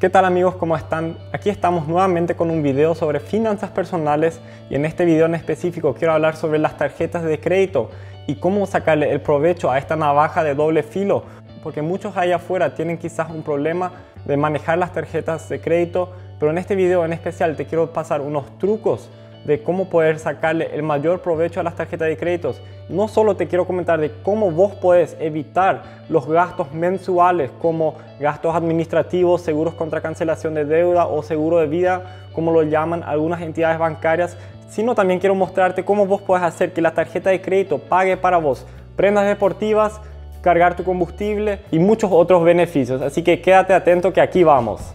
¿Qué tal amigos? ¿Cómo están? Aquí estamos nuevamente con un video sobre finanzas personales y en este video en específico quiero hablar sobre las tarjetas de crédito y cómo sacarle el provecho a esta navaja de doble filo porque muchos allá afuera tienen quizás un problema de manejar las tarjetas de crédito pero en este video en especial te quiero pasar unos trucos de cómo poder sacarle el mayor provecho a las tarjetas de créditos. No solo te quiero comentar de cómo vos podés evitar los gastos mensuales como gastos administrativos, seguros contra cancelación de deuda o seguro de vida, como lo llaman algunas entidades bancarias, sino también quiero mostrarte cómo vos podés hacer que la tarjeta de crédito pague para vos prendas deportivas, cargar tu combustible y muchos otros beneficios. Así que quédate atento que aquí vamos.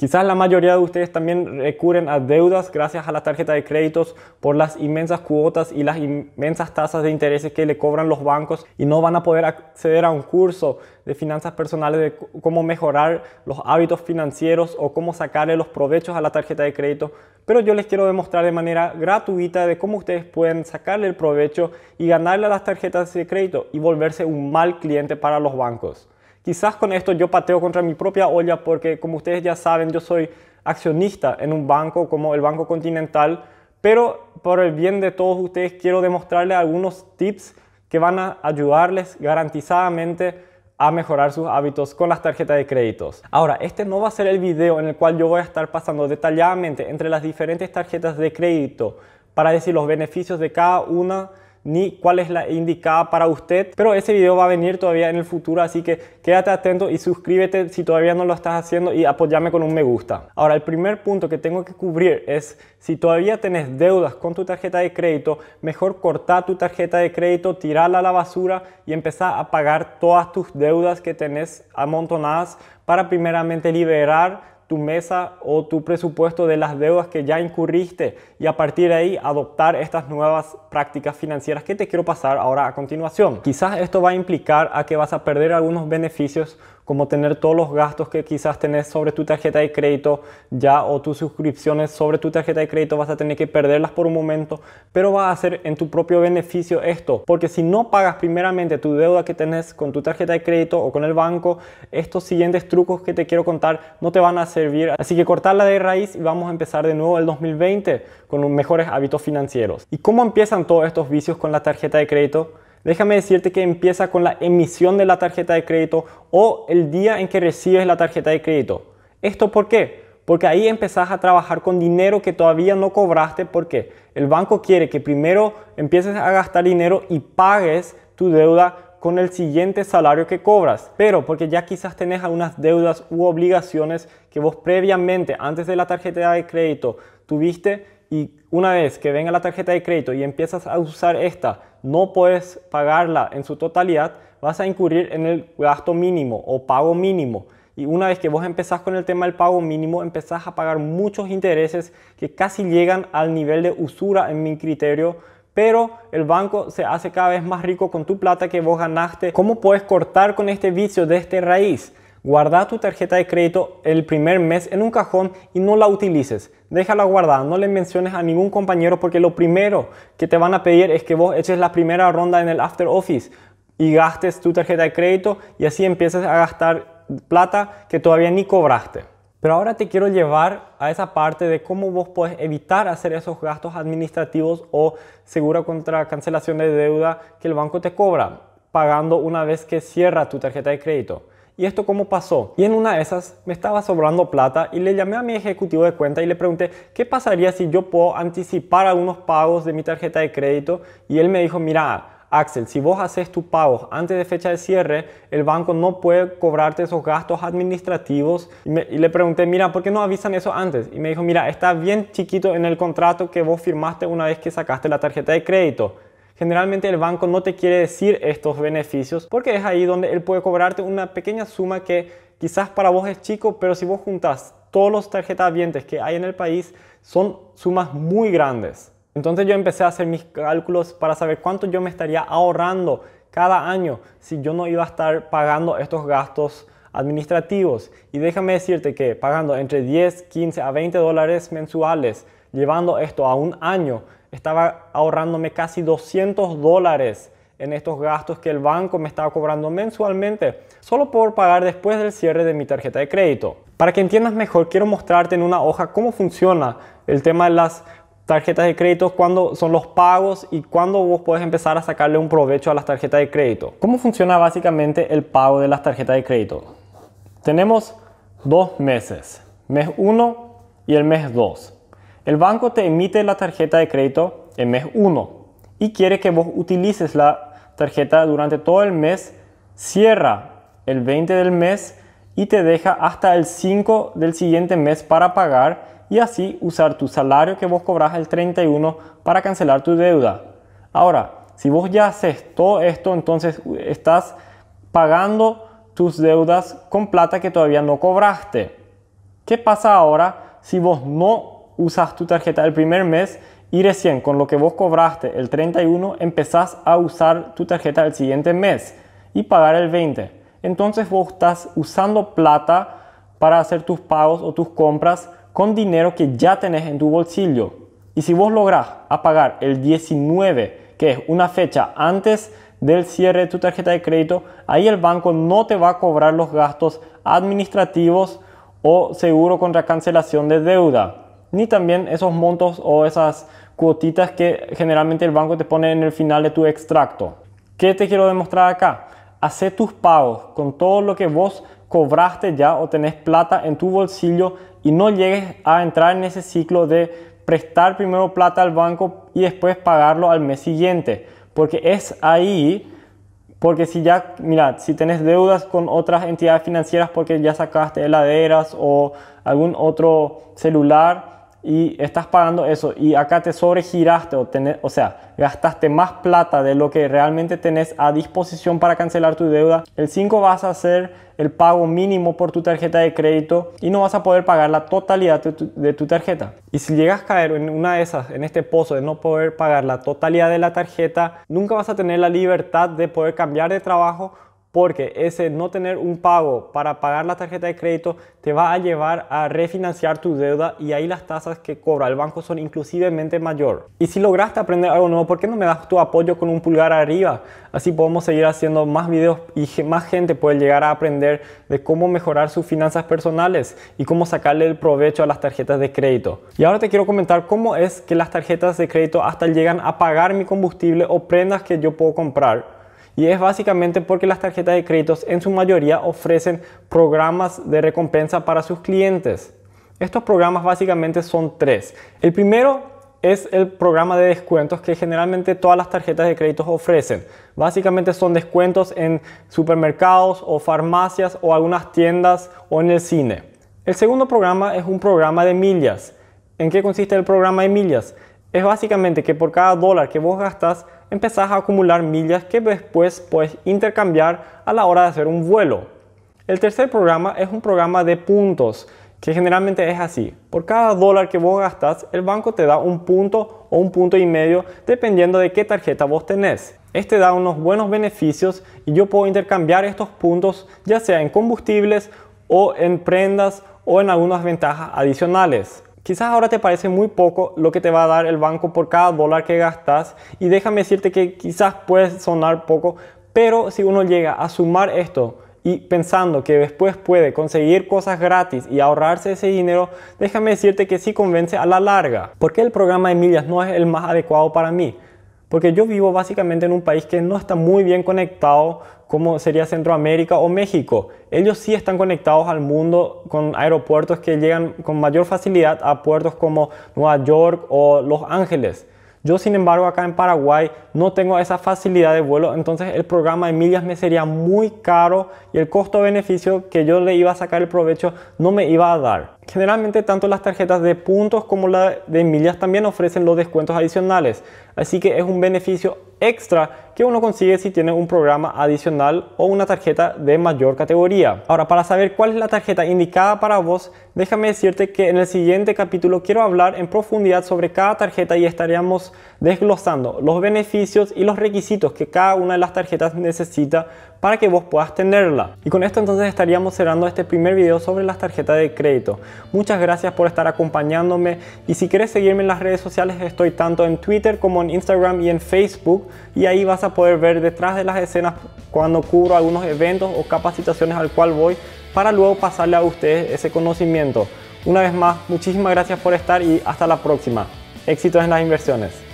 Quizás la mayoría de ustedes también recurren a deudas gracias a las tarjetas de créditos por las inmensas cuotas y las inmensas tasas de intereses que le cobran los bancos y no van a poder acceder a un curso de finanzas personales de cómo mejorar los hábitos financieros o cómo sacarle los provechos a la tarjeta de crédito. Pero yo les quiero demostrar de manera gratuita de cómo ustedes pueden sacarle el provecho y ganarle a las tarjetas de crédito y volverse un mal cliente para los bancos. Quizás con esto yo pateo contra mi propia olla porque como ustedes ya saben yo soy accionista en un banco como el Banco Continental, pero por el bien de todos ustedes quiero demostrarles algunos tips que van a ayudarles garantizadamente a mejorar sus hábitos con las tarjetas de créditos. Ahora, este no va a ser el video en el cual yo voy a estar pasando detalladamente entre las diferentes tarjetas de crédito para decir los beneficios de cada una ni cuál es la indicada para usted. Pero ese video va a venir todavía en el futuro, así que quédate atento y suscríbete si todavía no lo estás haciendo y apoyame con un me gusta. Ahora, el primer punto que tengo que cubrir es si todavía tenés deudas con tu tarjeta de crédito, mejor cortar tu tarjeta de crédito, tirarla a la basura y empezar a pagar todas tus deudas que tenés amontonadas para primeramente liberar tu mesa o tu presupuesto de las deudas que ya incurriste y a partir de ahí adoptar estas nuevas prácticas financieras que te quiero pasar ahora a continuación. Quizás esto va a implicar a que vas a perder algunos beneficios como tener todos los gastos que quizás tenés sobre tu tarjeta de crédito ya o tus suscripciones sobre tu tarjeta de crédito, vas a tener que perderlas por un momento, pero va a ser en tu propio beneficio esto, porque si no pagas primeramente tu deuda que tenés con tu tarjeta de crédito o con el banco, estos siguientes trucos que te quiero contar no te van a servir, así que cortarla de raíz y vamos a empezar de nuevo el 2020 con mejores hábitos financieros. ¿Y cómo empiezan todos estos vicios con la tarjeta de crédito? Déjame decirte que empieza con la emisión de la tarjeta de crédito o el día en que recibes la tarjeta de crédito. ¿Esto por qué? Porque ahí empezás a trabajar con dinero que todavía no cobraste porque el banco quiere que primero empieces a gastar dinero y pagues tu deuda con el siguiente salario que cobras, pero porque ya quizás tenés algunas deudas u obligaciones que vos previamente, antes de la tarjeta de crédito, tuviste y una vez que venga la tarjeta de crédito y empiezas a usar esta, no puedes pagarla en su totalidad, vas a incurrir en el gasto mínimo o pago mínimo. Y una vez que vos empezás con el tema del pago mínimo, empezás a pagar muchos intereses que casi llegan al nivel de usura en mi criterio. Pero el banco se hace cada vez más rico con tu plata que vos ganaste. ¿Cómo puedes cortar con este vicio de esta raíz? Guarda tu tarjeta de crédito el primer mes en un cajón y no la utilices. Déjala guardada, no le menciones a ningún compañero porque lo primero que te van a pedir es que vos eches la primera ronda en el after office y gastes tu tarjeta de crédito y así empieces a gastar plata que todavía ni cobraste. Pero ahora te quiero llevar a esa parte de cómo vos puedes evitar hacer esos gastos administrativos o seguro contra cancelación de deuda que el banco te cobra pagando una vez que cierra tu tarjeta de crédito. ¿Y esto cómo pasó? Y en una de esas me estaba sobrando plata y le llamé a mi ejecutivo de cuenta y le pregunté, ¿qué pasaría si yo puedo anticipar algunos pagos de mi tarjeta de crédito? Y él me dijo, mira, Axel, si vos haces tus pagos antes de fecha de cierre, el banco no puede cobrarte esos gastos administrativos. Y, y, le pregunté, mira, ¿por qué no avisan eso antes? Y me dijo, mira, está bien chiquito en el contrato que vos firmaste una vez que sacaste la tarjeta de crédito. Generalmente el banco no te quiere decir estos beneficios porque es ahí donde él puede cobrarte una pequeña suma que quizás para vos es chico, pero si vos juntas todos los tarjetavientes que hay en el país, son sumas muy grandes. Entonces yo empecé a hacer mis cálculos para saber cuánto yo me estaría ahorrando cada año si yo no iba a estar pagando estos gastos administrativos. Y déjame decirte que pagando entre 10, 15 a 20 dólares mensuales, llevando esto a un año, estaba ahorrándome casi 200 dólares en estos gastos que el banco me estaba cobrando mensualmente solo por pagar después del cierre de mi tarjeta de crédito. Para que entiendas mejor, quiero mostrarte en una hoja cómo funciona el tema de las tarjetas de crédito, cuándo son los pagos y cuándo vos podés empezar a sacarle un provecho a las tarjetas de crédito. ¿Cómo funciona básicamente el pago de las tarjetas de crédito? Tenemos dos meses, mes 1 y el mes 2. El banco te emite la tarjeta de crédito en mes 1 y quiere que vos utilices la tarjeta durante todo el mes. Cierra el 20 del mes y te deja hasta el 5 del siguiente mes para pagar y así usar tu salario que vos cobras el 31 para cancelar tu deuda. Ahora, si vos ya haces todo esto, entonces estás pagando tus deudas con plata que todavía no cobraste. ¿Qué pasa ahora si vos no usas tu tarjeta el primer mes y recién con lo que vos cobraste el 31 empezás a usar tu tarjeta el siguiente mes y pagar el 20. Entonces vos estás usando plata para hacer tus pagos o tus compras con dinero que ya tenés en tu bolsillo. Y si vos lográs a pagar el 19, que es una fecha antes del cierre de tu tarjeta de crédito, ahí el banco no te va a cobrar los gastos administrativos o seguro contra cancelación de deuda ni también esos montos o esas cuotitas que generalmente el banco te pone en el final de tu extracto. ¿Qué te quiero demostrar acá? Hacé tus pagos con todo lo que vos cobraste ya o tenés plata en tu bolsillo y no llegues a entrar en ese ciclo de prestar primero plata al banco y después pagarlo al mes siguiente. Porque es ahí, porque si ya, mirad, si tenés deudas con otras entidades financieras porque ya sacaste heladeras o algún otro celular, y estás pagando eso y acá te sobregiraste o, o sea, gastaste más plata de lo que realmente tenés a disposición para cancelar tu deuda, el 5 vas a hacer el pago mínimo por tu tarjeta de crédito y no vas a poder pagar la totalidad de tu, de tu tarjeta. Y si llegas a caer en una de esas, en este pozo de no poder pagar la totalidad de la tarjeta, nunca vas a tener la libertad de poder cambiar de trabajo porque ese no tener un pago para pagar la tarjeta de crédito te va a llevar a refinanciar tu deuda y ahí las tasas que cobra el banco son inclusivemente mayor. Y si lograste aprender algo nuevo, ¿por qué no me das tu apoyo con un pulgar arriba? Así podemos seguir haciendo más videos y más gente puede llegar a aprender de cómo mejorar sus finanzas personales y cómo sacarle el provecho a las tarjetas de crédito. Y ahora te quiero comentar cómo es que las tarjetas de crédito hasta llegan a pagar mi combustible o prendas que yo puedo comprar y es básicamente porque las tarjetas de créditos en su mayoría ofrecen programas de recompensa para sus clientes. Estos programas básicamente son tres. El primero es el programa de descuentos que generalmente todas las tarjetas de créditos ofrecen. Básicamente son descuentos en supermercados o farmacias o algunas tiendas o en el cine. El segundo programa es un programa de millas. ¿En qué consiste el programa de millas? Es básicamente que por cada dólar que vos gastas empezás a acumular millas que después puedes intercambiar a la hora de hacer un vuelo. El tercer programa es un programa de puntos, que generalmente es así. Por cada dólar que vos gastás, el banco te da un punto o un punto y medio dependiendo de qué tarjeta vos tenés. Este da unos buenos beneficios y yo puedo intercambiar estos puntos ya sea en combustibles o en prendas o en algunas ventajas adicionales. Quizás ahora te parece muy poco lo que te va a dar el banco por cada dólar que gastas y déjame decirte que quizás puede sonar poco, pero si uno llega a sumar esto y pensando que después puede conseguir cosas gratis y ahorrarse ese dinero, déjame decirte que sí convence a la larga. ¿Por qué el programa de millas no es el más adecuado para mí? Porque yo vivo básicamente en un país que no está muy bien conectado como sería Centroamérica o México. Ellos sí están conectados al mundo con aeropuertos que llegan con mayor facilidad a puertos como Nueva York o Los Ángeles. Yo sin embargo acá en Paraguay no tengo esa facilidad de vuelo, entonces el programa de millas me sería muy caro y el costo-beneficio que yo le iba a sacar el provecho no me iba a dar. Generalmente tanto las tarjetas de puntos como la de millas también ofrecen los descuentos adicionales, así que es un beneficio extra que uno consigue si tiene un programa adicional o una tarjeta de mayor categoría. Ahora, para saber cuál es la tarjeta indicada para vos, déjame decirte que en el siguiente capítulo quiero hablar en profundidad sobre cada tarjeta y estaríamos desglosando los beneficios y los requisitos que cada una de las tarjetas necesita para que vos puedas tenerla. Y con esto entonces estaríamos cerrando este primer video sobre las tarjetas de crédito. Muchas gracias por estar acompañándome y si quieres seguirme en las redes sociales estoy tanto en Twitter como en Instagram y en Facebook y ahí vas a poder ver detrás de las escenas cuando cubro algunos eventos o capacitaciones al cual voy para luego pasarle a ustedes ese conocimiento. Una vez más, muchísimas gracias por estar y hasta la próxima. Éxitos en las inversiones.